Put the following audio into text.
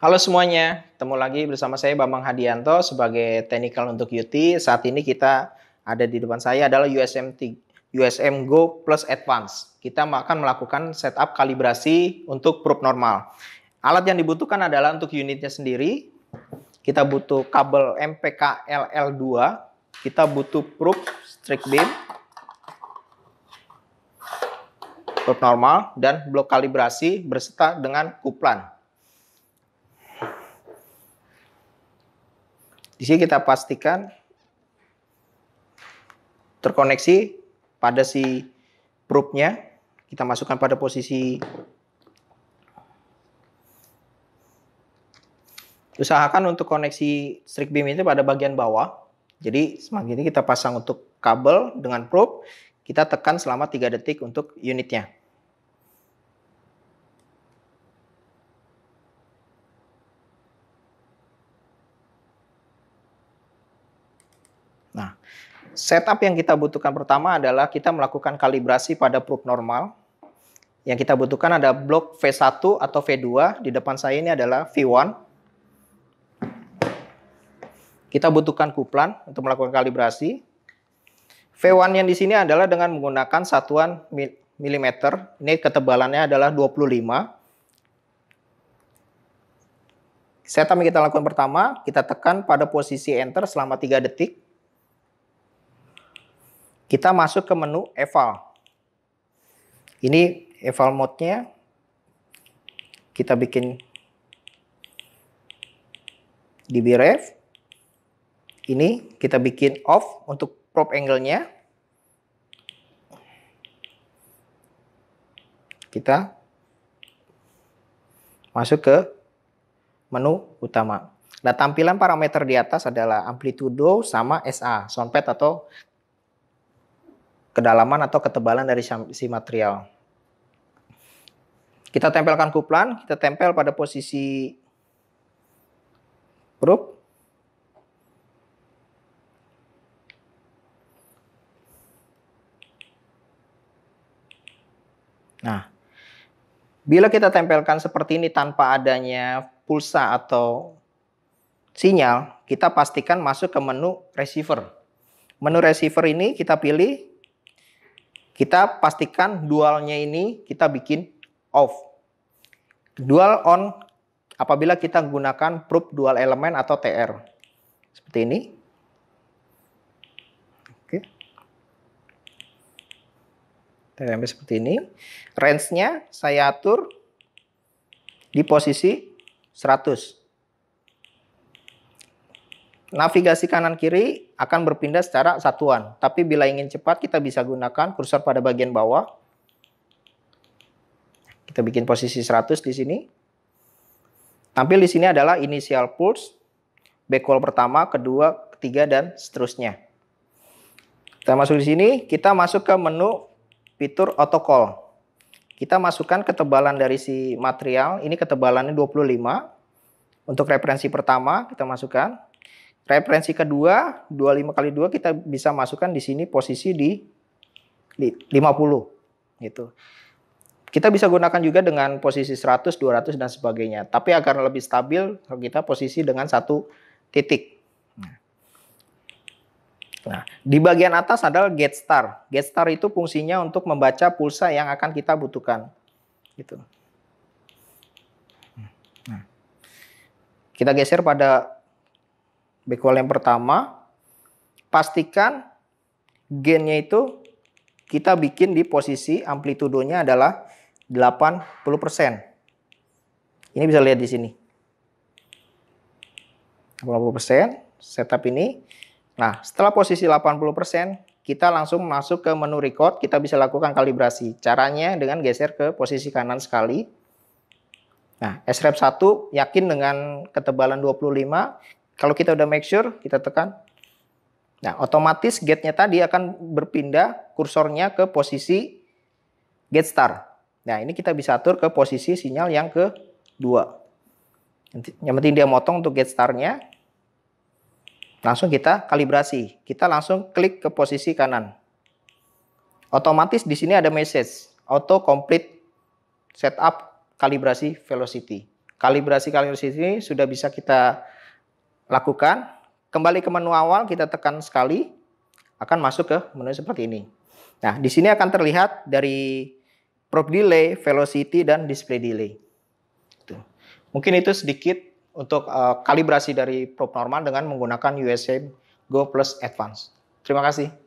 Halo semuanya, ketemu lagi bersama saya Bambang Hadianto sebagai technical untuk UT. Saat ini kita ada di depan saya adalah USM USM Go Plus Advance. Kita akan melakukan setup kalibrasi untuk probe normal. Alat yang dibutuhkan adalah untuk unitnya sendiri. Kita butuh kabel MPK LL2, kita butuh probe strike beam, blok normal, dan blok kalibrasi berserta dengan kuplan. Di sini kita pastikan terkoneksi pada si probe-nya. Kita masukkan pada posisi usahakan untuk koneksi strip beam itu pada bagian bawah. Jadi semakin ini kita pasang untuk kabel dengan probe, kita tekan selama 3 detik untuk unitnya. Nah, setup yang kita butuhkan pertama adalah kita melakukan kalibrasi pada probe normal. Yang kita butuhkan ada blok V1 atau V2. Di depan saya ini adalah V1. Kita butuhkan kuplan untuk melakukan kalibrasi. V1 yang di sini adalah dengan menggunakan satuan milimeter. Ini ketebalannya adalah 25. Setup yang kita lakukan pertama, kita tekan pada posisi enter selama 3 detik. Kita masuk ke menu eval. Ini eval mode-nya. Kita bikin di BRF. Ini kita bikin off untuk prop angle-nya. Kita masuk ke menu utama. Nah, tampilan parameter di atas adalah amplitudo sama SA, sonpet atau kedalaman atau ketebalan dari si material. Kita tempelkan kuplan, kita tempel pada posisi grup. Bila kita tempelkan seperti ini tanpa adanya pulsa atau sinyal, kita pastikan masuk ke menu receiver. Menu receiver ini kita pilih, kita pastikan dualnya ini kita bikin off. Dual on apabila kita gunakan probe dual elemen atau TR. Seperti ini. tempel seperti ini. Range-nya saya atur di posisi 100. Navigasi kanan kiri akan berpindah secara satuan, tapi bila ingin cepat kita bisa gunakan kursor pada bagian bawah. Kita bikin posisi 100 di sini. Tampil di sini adalah initial pulse, back pertama, kedua, ketiga, dan seterusnya. Kita masuk di sini, kita masuk ke menu fitur Auto Call. Kita masukkan ketebalan dari si material, ini ketebalannya 25. Untuk referensi pertama kita masukkan. Referensi kedua 25 kali 2 kita bisa masukkan di sini posisi di 50 gitu. Kita bisa gunakan juga dengan posisi 100, 200 dan sebagainya. Tapi agar lebih stabil kita posisi dengan satu titik. Nah, di bagian atas adalah get star. Get star itu fungsinya untuk membaca pulsa yang akan kita butuhkan. Gitu. Nah, kita geser pada backwall yang pertama. Pastikan gainnya itu kita bikin di posisi amplitudonya adalah 80%. Ini bisa lihat di sini. 80% setup ini Nah, setelah posisi 80%, kita langsung masuk ke menu record, kita bisa lakukan kalibrasi. Caranya dengan geser ke posisi kanan sekali. Nah, SREP 1 yakin dengan ketebalan 25. Kalau kita udah make sure, kita tekan. Nah, otomatis gate-nya tadi akan berpindah kursornya ke posisi gate star. Nah, ini kita bisa atur ke posisi sinyal yang ke-2. Yang penting dia motong untuk gate star-nya. Langsung kita kalibrasi. Kita langsung klik ke posisi kanan. Otomatis di sini ada message. Auto complete setup kalibrasi velocity. Kalibrasi velocity ini sudah bisa kita lakukan. Kembali ke menu awal, kita tekan sekali. Akan masuk ke menu seperti ini. Nah, di sini akan terlihat dari probe delay, velocity, dan display delay. Mungkin itu sedikit untuk uh, kalibrasi dari probe normal dengan menggunakan USA Go Plus Advance. Terima kasih.